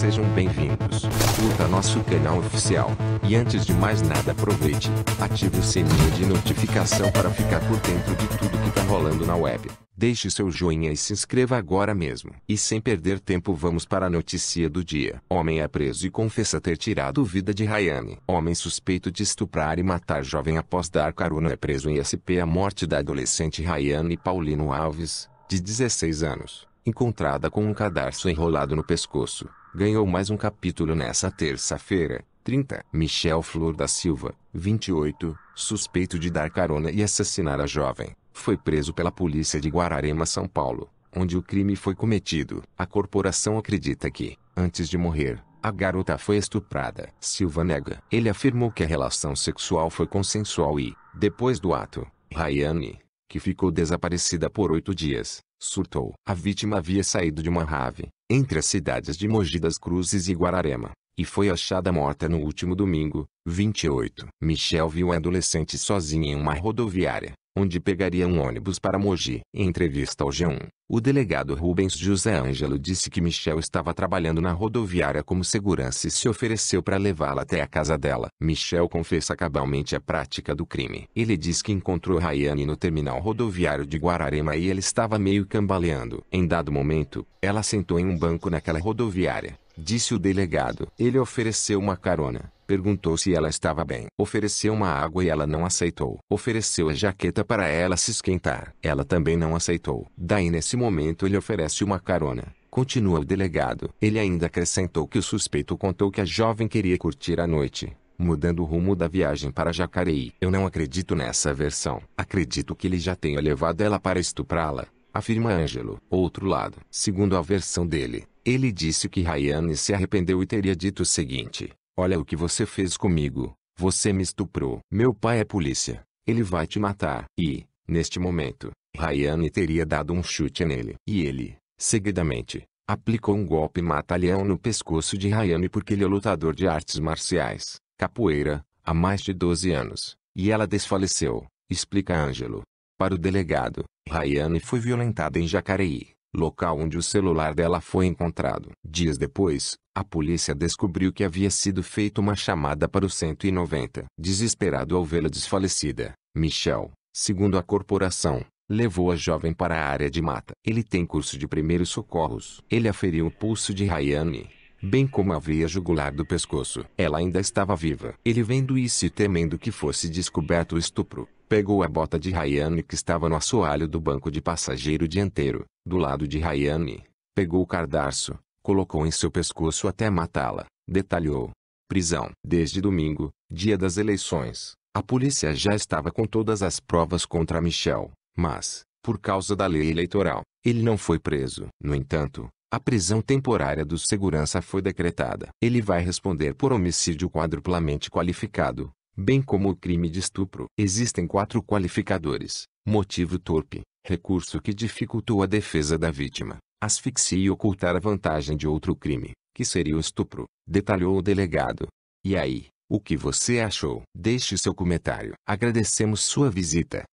Sejam bem-vindos. Curta nosso canal oficial. E antes de mais nada, aproveite, ative o sininho de notificação para ficar por dentro de tudo que tá rolando na web. Deixe seu joinha e se inscreva agora mesmo. E sem perder tempo, vamos para a notícia do dia. Homem é preso e confessa ter tirado vida de Rayane. Homem suspeito de estuprar e matar jovem após dar carona é preso em SP. A morte da adolescente Rayane Paulino Alves, de 16 anos, encontrada com um cadarço enrolado no pescoço, ganhou mais um capítulo nessa terça-feira, 30. Michel Flor da Silva, 28, suspeito de dar carona e assassinar a jovem, foi preso pela polícia de Guararema, São Paulo, onde o crime foi cometido. A corporação acredita que, antes de morrer, a garota foi estuprada. Silva nega. Ele afirmou que a relação sexual foi consensual e, depois do ato, Rayane, que ficou desaparecida por oito dias, surtou. A vítima havia saído de uma rave, entre as cidades de Mogi das Cruzes e Guararema, e foi achada morta no último domingo, 28. Michel viu a adolescente sozinha em uma rodoviária, onde pegaria um ônibus para Mogi. Em entrevista ao G1, o delegado Rubens José Ângelo disse que Michel estava trabalhando na rodoviária como segurança e se ofereceu para levá-la até a casa dela. Michel confessa cabalmente a prática do crime. Ele diz que encontrou Rayane no terminal rodoviário de Guararema e ele estava meio cambaleando. Em dado momento, ela sentou em um banco naquela rodoviária, disse o delegado. Ele ofereceu uma carona. Perguntou se ela estava bem. Ofereceu uma água e ela não aceitou. Ofereceu a jaqueta para ela se esquentar. Ela também não aceitou. Daí nesse momento ele oferece uma carona. Continua o delegado. Ele ainda acrescentou que o suspeito contou que a jovem queria curtir a noite, mudando o rumo da viagem para Jacareí. Eu não acredito nessa versão. Acredito que ele já tenha levado ela para estuprá-la, afirma Ângelo. Outro lado. Segundo a versão dele, ele disse que Rayane se arrependeu e teria dito o seguinte: Olha o que você fez comigo. Você me estuprou. Meu pai é polícia. Ele vai te matar. E, neste momento, Rayane teria dado um chute nele. E ele, seguidamente, aplicou um golpe mata-leão no pescoço de Rayane porque ele é lutador de artes marciais, capoeira, há mais de 12 anos. E ela desfaleceu, explica Ângelo. Para o delegado, Rayane foi violentada em Jacareí, local onde o celular dela foi encontrado. Dias depois, a polícia descobriu que havia sido feita uma chamada para o 190. Desesperado ao vê-la desfalecida, Michel, segundo a corporação, levou a jovem para a área de mata. Ele tem curso de primeiros socorros. Ele aferiu o pulso de Rayane, bem como a veia jugular do pescoço. Ela ainda estava viva. Ele vendo isso e temendo que fosse descoberto o estupro, pegou a bota de Rayane que estava no assoalho do banco de passageiro dianteiro, do lado de Rayane, pegou o cardarço, Colocou em seu pescoço até matá-la, detalhou. Prisão. Desde domingo, dia das eleições, a polícia já estava com todas as provas contra Michel, mas, por causa da lei eleitoral, ele não foi preso. No entanto, a prisão temporária do segurança foi decretada. Ele vai responder por homicídio quadruplamente qualificado, bem como o crime de estupro. Existem quatro qualificadores: motivo torpe, recurso que dificultou a defesa da vítima, asfixia e ocultar a vantagem de outro crime, que seria o estupro, detalhou o delegado. E aí, o que você achou? Deixe seu comentário. Agradecemos sua visita.